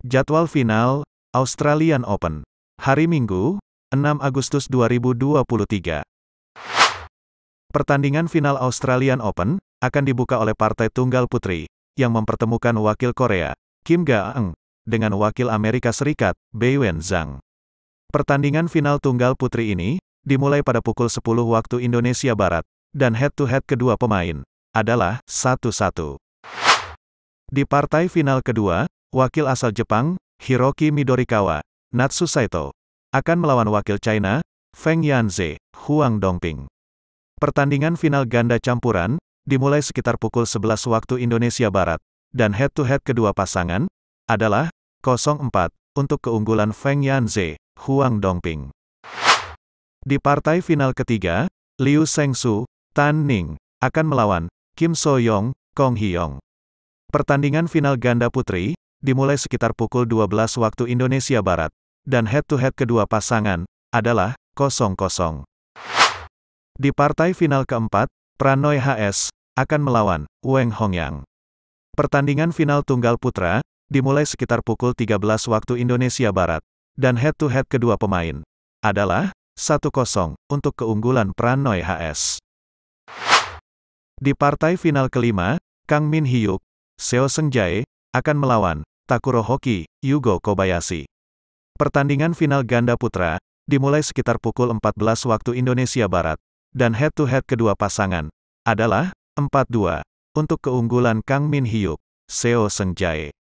Jadwal final, Australian Open. Hari Minggu, 6 Agustus 2023. Pertandingan final Australian Open akan dibuka oleh partai tunggal putri yang mempertemukan wakil Korea, Kim Ga-eung, dengan wakil Amerika Serikat, Bei Wen Zhang. Pertandingan final tunggal putri ini dimulai pada pukul 10 waktu Indonesia Barat dan head-to-head -head kedua pemain adalah 1-1. Di partai final kedua, Wakil asal Jepang, Hiroki Midorikawa, Natsu Saito, akan melawan wakil China, Feng Yanze, Huang Dongping. Pertandingan final ganda campuran, dimulai sekitar pukul 11 waktu Indonesia Barat, dan head-to-head -head kedua pasangan, adalah, 0-4, untuk keunggulan Feng Yanze, Huang Dongping. Di partai final ketiga, Liu Shengsu, Tan Ning, akan melawan Kim So Yong, Kong Hyong. Pertandingan final ganda putri dimulai sekitar pukul 12 waktu Indonesia Barat, dan head-to-head -head kedua pasangan adalah 0-0. Di partai final keempat, Pranoy HS akan melawan Weng Hongyang. Pertandingan final tunggal putra dimulai sekitar pukul 13 waktu Indonesia Barat, dan head-to-head -head kedua pemain adalah 1-0 untuk keunggulan Pranoy HS. Di partai final kelima, Kang Min Hyuk, Seo Seng Jae, akan melawan Takuro Hoki, Yugo Kobayashi. Pertandingan final ganda putra, dimulai sekitar pukul 14 waktu Indonesia Barat, dan head-to-head -head kedua pasangan, adalah, 4-2, untuk keunggulan Kang Min Hyuk, Seo Seng Jae.